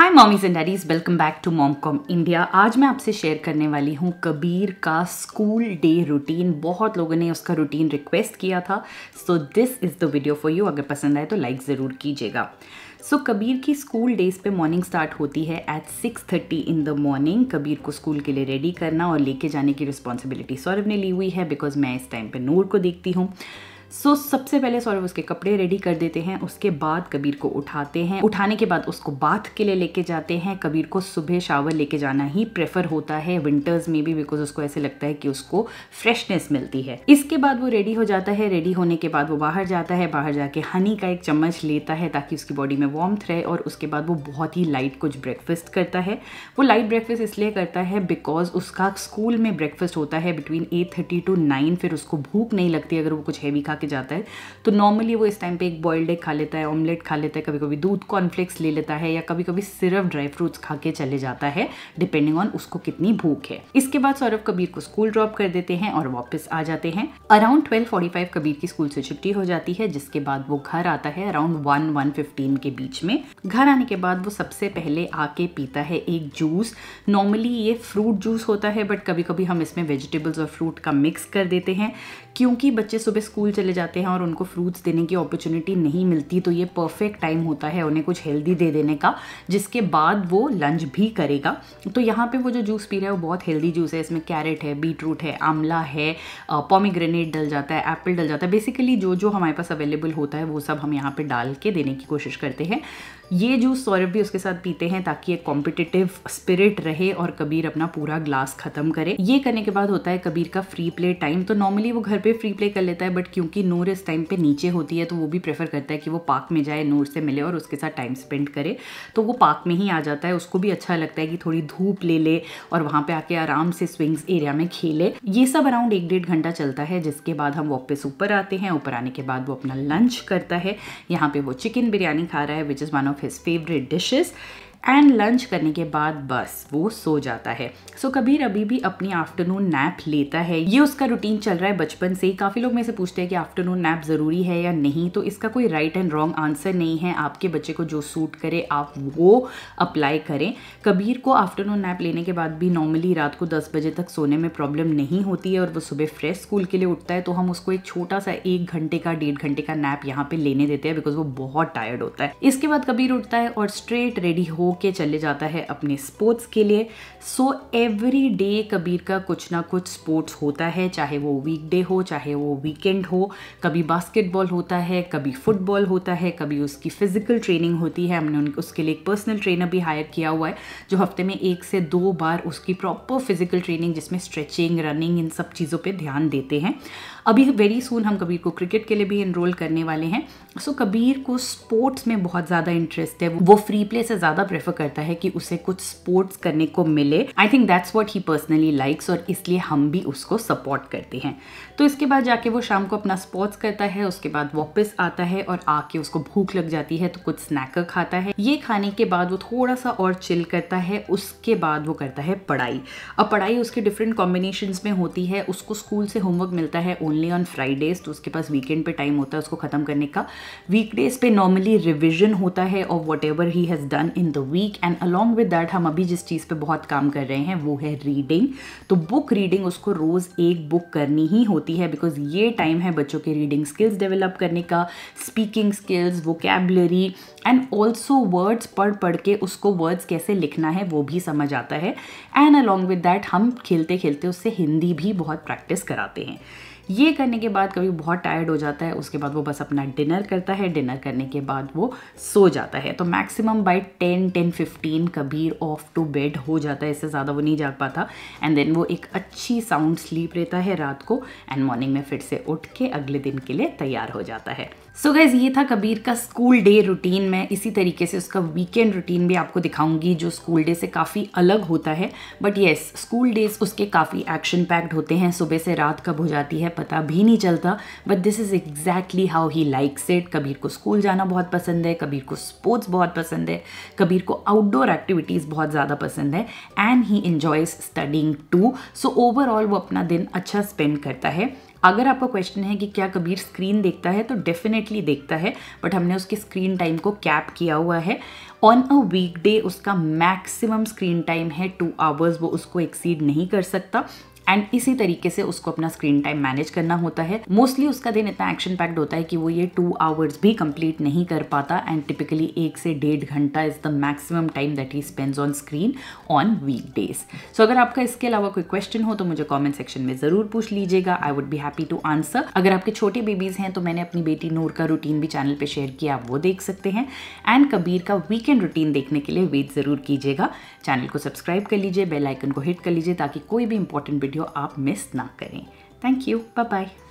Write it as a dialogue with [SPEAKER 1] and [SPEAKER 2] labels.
[SPEAKER 1] hi mommies and daddies welcome back to mom com India आज मैं आपसे share करने वाली हूँ कबीर का स्कूल डे रूटीन बहुत लोगों ने उसका रूटीन रिक्वेस्ट किया था so this is the video for you अगर पसंद आए तो लाइक ज़रूर कीजिएगा सो so, कबीर की स्कूल डेज़ पे मॉर्निंग स्टार्ट होती है at six thirty in the morning Kabir को स्कूल के लिए रेडी करना और लेके जाने की रिस्पॉन्सिबिलिटी सौरभ ने ली हुई है बिकॉज मैं इस टाइम पे नूर को देखती हूँ सो सबसे पहले सौरभ उसके कपड़े रेडी कर देते हैं उसके बाद कबीर को उठाते हैं उठाने के बाद उसको बाथ के लिए लेके जाते हैं कबीर को सुबह शावर लेके जाना ही प्रेफर होता है विंटर्स में भी बिकॉज उसको ऐसे लगता है कि उसको फ्रेशनेस मिलती है इसके बाद वो रेडी हो जाता है रेडी होने के बाद वो बाहर जाता है बाहर जाके हनी का एक चम्मच लेता है ताकि उसकी बॉडी में वार्म्थ रहे और उसके बाद वो बहुत ही लाइट कुछ ब्रेकफास्ट करता है वो लाइट ब्रेकफास्ट इसलिए करता है बिकॉज उसका स्कूल में ब्रेकफास्ट होता है between eight thirty to nine फिर उसको भूख नहीं लगती अगर वो कुछ हैवी खा के जाता है तो नॉर्मली वो इस टाइम पे एक बॉयल्ड एग खा लेता है ऑमलेट खा लेता है कभी कभी दूध कॉर्नफ्लेक्स ले लेता है या कभी कभी सिर्फ ड्राई फ्रूट्स खा के चले जाता है डिपेंडिंग ऑन उसको कितनी भूख है इसके बाद सौरभ कबीर को स्कूल ड्रॉप कर देते हैं और वापस आ जाते हैं around twelve forty five Kabir की स्कूल से छुट्टी हो जाती है जिसके बाद वो घर आता है अराउंड वन वन फिफ्टीन के बीच में घर आने के बाद वो सबसे पहले आके पीता है एक जूस नॉर्मली ये फ्रूट जूस होता है बट कभी कभी हम इसमें वेजिटेबल्स और फ्रूट का मिक्स कर देते हैं क्योंकि बच्चे सुबह स्कूल चले चले जाते हैं और उनको फ्रूट्स देने की अपॉर्चुनिटी नहीं मिलती तो ये परफेक्ट टाइम होता है उन्हें कुछ हेल्दी दे देने का जिसके बाद वो लंच भी करेगा तो यहाँ पे वो जो जूस पी रहा है वो बहुत हेल्दी जूस है इसमें कैरेट है बीटरूट है आमला है पॉमीग्रेनेट डल जाता है एप्पल डल जाता है बेसिकली जो जो हमारे पास अवेलेबल होता है वो सब हम यहाँ पर डाल के देने की कोशिश करते हैं ये जूस सौरभ भी उसके साथ पीते हैं ताकि एक कॉम्पिटिटिव स्पिरिट रहे और कबीर अपना पूरा ग्लास खत्म करे ये करने के बाद होता है कबीर का फ्री प्ले टाइम तो नॉर्मली वो घर पे फ्री प्ले कर लेता है बट क्योंकि नूर इस टाइम पे नीचे होती है तो वो भी प्रेफर करता है कि वो पार्क में जाए नूर से मिले और उसके साथ टाइम स्पेंड करे तो वो पार्क में ही आ जाता है उसको भी अच्छा लगता है कि थोड़ी धूप ले ले और वहाँ पे आके आराम से स्विंग्स एरिया में खेले ये सब अराउंड एक डेढ़ घंटा चलता है जिसके बाद हम वापस ऊपर आते हैं ऊपर आने के बाद वो अपना लंच करता है यहाँ पे वो चिकन बिरयानी खा रहा है which is one of his favorite dishes and lunch करने के बाद बस वो सो जाता है सो so, कबीर अभी भी अपनी आफ्टरनून नैप लेता है ये उसका रूटीन चल रहा है बचपन से काफ़ी लोग मेरे से पूछते हैं कि आफ्टरनून नैप ज़रूरी है या नहीं तो इसका कोई राइट एंड रॉन्ग आंसर नहीं है आपके बच्चे को जो सूट करे आप वो अप्लाई करें कबीर को आफ्टरनून नैप लेने के बाद भी नॉर्मली रात को दस बजे तक सोने में प्रॉब्लम नहीं होती है और वो सुबह फ्रेश स्कूल के लिए उठता है तो हम उसको एक छोटा सा एक घंटे का डेढ़ घंटे का नैप यहाँ पे लेने देते हैं बिकॉज वो बहुत टायर्ड होता है इसके बाद कबीर उठता है और स्ट्रेट रेडी हो होके चले जाता है अपने स्पोर्ट्स के लिए सो एवरी डे कबीर का कुछ ना कुछ स्पोर्ट्स होता है चाहे वो वीकडे हो चाहे वो वीकेंड हो कभी बास्केटबॉल होता है कभी फुटबॉल होता है कभी उसकी फ़िज़िकल ट्रेनिंग होती है हमने उसके लिए एक पर्सनल ट्रेनर भी हायर किया हुआ है जो हफ्ते में एक से दो बार उसकी प्रॉपर फिज़िकल ट्रेनिंग जिसमें स्ट्रेचिंग रनिंग इन सब चीज़ों पर ध्यान देते हैं अभी वेरी सून हम कबीर को क्रिकेट के लिए भी इनरोल करने वाले हैं सो so, कबीर को स्पोर्ट्स में बहुत ज़्यादा इंटरेस्ट है वो फ्री प्ले से ज़्यादा प्रेफर करता है कि उसे कुछ स्पोर्ट्स करने को मिले I think that's what he personally likes और इसलिए हम भी उसको सपोर्ट करते हैं तो इसके बाद जाके वो शाम को अपना स्पोर्ट्स करता है उसके बाद वापस आता है और आके उसको भूख लग जाती है तो कुछ स्नैकर खाता है ये खाने के बाद वो थोड़ा सा और चिल करता है उसके बाद वो करता है पढ़ाई अब पढ़ाई उसके डिफरेंट कॉम्बिनेशन में होती है उसको स्कूल से होमवर्क मिलता है ओनली ओनली ऑन फ्राइडेज तो उसके पास वीकेंड पे टाइम होता है उसको ख़त्म करने का वीकडेज पे नॉर्मली रिविजन होता है of whatever he has done in the weekend along with that हम अभी जिस चीज़ पे बहुत काम कर रहे हैं वो है रीडिंग तो बुक रीडिंग उसको रोज़ एक बुक करनी ही होती है बिकॉज ये टाइम है बच्चों के रीडिंग स्किल्स डेवलप करने का speaking skills vocabulary and also words पढ़ पढ़ के उसको वर्ड्स कैसे लिखना है वो भी समझ आता है एंड अलॉन्ग विद डैट हम खेलते खेलते उससे हिंदी भी बहुत प्रैक्टिस कराते हैं ये करने के बाद कभी बहुत टायर्ड हो जाता है उसके बाद वो बस अपना डिनर करता है डिनर करने के बाद वो सो जाता है तो maximum by ten ten fifteen Kabir off to bed हो जाता है इससे ज़्यादा वो नहीं जाग पाता एंड देन वो एक अच्छी साउंड स्लीप रहता है रात को एंड मॉर्निंग में फिर से उठ के अगले दिन के लिए तैयार हो जाता है सो so गैज़ ये था कबीर का स्कूल डे रूटीन मैं इसी तरीके से उसका वीकेंड रूटीन भी आपको दिखाऊंगी जो स्कूल डे से काफ़ी अलग होता है बट येस स्कूल डेज़ उसके काफ़ी एक्शन पैक्ड होते हैं सुबह से रात कब हो जाती है पता भी नहीं चलता but this is exactly how he likes it Kabir को स्कूल जाना बहुत पसंद है कबीर को स्पोर्ट्स बहुत पसंद है कबीर को आउटडोर एक्टिविटीज़ बहुत ज़्यादा पसंद है and he enjoys studying too so overall वो अपना दिन अच्छा स्पेंड करता है अगर आपका क्वेश्चन है कि क्या कबीर स्क्रीन देखता है तो डेफिनेटली देखता है बट हमने उसके स्क्रीन टाइम को कैप किया हुआ है ऑन अ वीक डे उसका मैक्सिमम स्क्रीन टाइम है टू आवर्स वो उसको एक्सीड नहीं कर सकता एंड इसी तरीके से उसको अपना स्क्रीन टाइम मैनेज करना होता है मोस्टली उसका दिन इतना एक्शन पैक्ड होता है कि वो ये टू आवर्स भी कंप्लीट नहीं कर पाता एंड टिपिकली एक से डेढ़ घंटा is the maximum time that he spends on screen on weekdays so अगर आपका इसके अलावा कोई क्वेश्चन हो तो मुझे कॉमेंट सेक्शन में ज़रूर पूछ लीजिएगा I would be happy to answer अगर आपके छोटे बेबीज़ हैं तो मैंने अपनी बेटी नूर का रूटीन भी चैनल पर शेयर किया आप वो देख सकते हैं एंड कबीर का वीकेंड रूटीन देखने के लिए वेट ज़रूर कीजिएगा चैनल को सब्सक्राइब कर लीजिए बेल आइकन को हिट कर लीजिए ताकि कोई भी इंपॉर्टेंट वीडियो वीडियो आप मिस ना करें थैंक यू बाय बाय